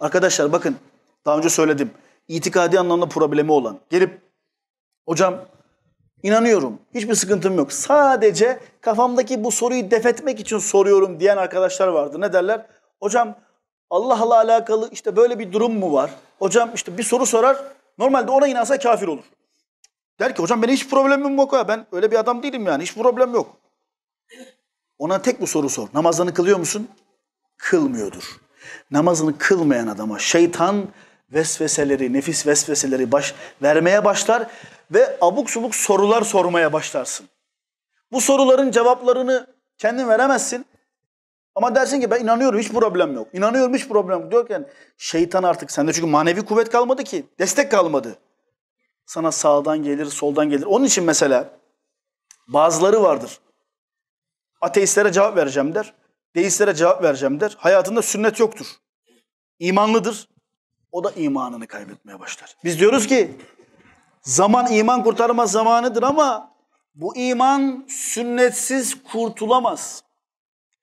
Arkadaşlar bakın daha önce söyledim. İtikadi anlamda problemi olan gelip hocam inanıyorum hiçbir sıkıntım yok. Sadece kafamdaki bu soruyu defetmek için soruyorum diyen arkadaşlar vardı. Ne derler? Hocam Allah'la alakalı işte böyle bir durum mu var? Hocam işte bir soru sorar normalde ona inansa kafir olur. Der ki hocam benim hiç problemim yok ya ben öyle bir adam değilim yani hiç problem yok. Ona tek bu soru sor. Namazlarını kılıyor musun? Kılmıyordur. Namazını kılmayan adama şeytan vesveseleri, nefis vesveseleri baş, vermeye başlar ve abuk subuk sorular sormaya başlarsın. Bu soruların cevaplarını kendin veremezsin. Ama dersin ki ben inanıyorum hiç problem yok. İnanıyorum hiç problem yok diyorken şeytan artık sende çünkü manevi kuvvet kalmadı ki. Destek kalmadı. Sana sağdan gelir, soldan gelir. Onun için mesela bazıları vardır. Ateistlere cevap vereceğim der. Deistlere cevap vereceğim der. Hayatında sünnet yoktur. İmanlıdır. O da imanını kaybetmeye başlar. Biz diyoruz ki zaman iman kurtarma zamanıdır ama bu iman sünnetsiz kurtulamaz.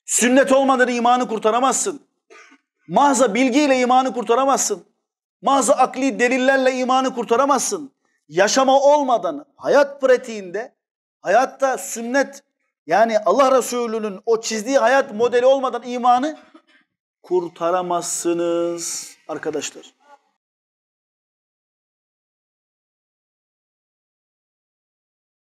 Sünnet olmadan imanı kurtaramazsın. Mahza bilgiyle imanı kurtaramazsın. Mahza akli delillerle imanı kurtaramazsın. Yaşama olmadan hayat pratiğinde, hayatta sünnet yani Allah Resulü'nün o çizdiği hayat modeli olmadan imanı kurtaramazsınız arkadaşlar.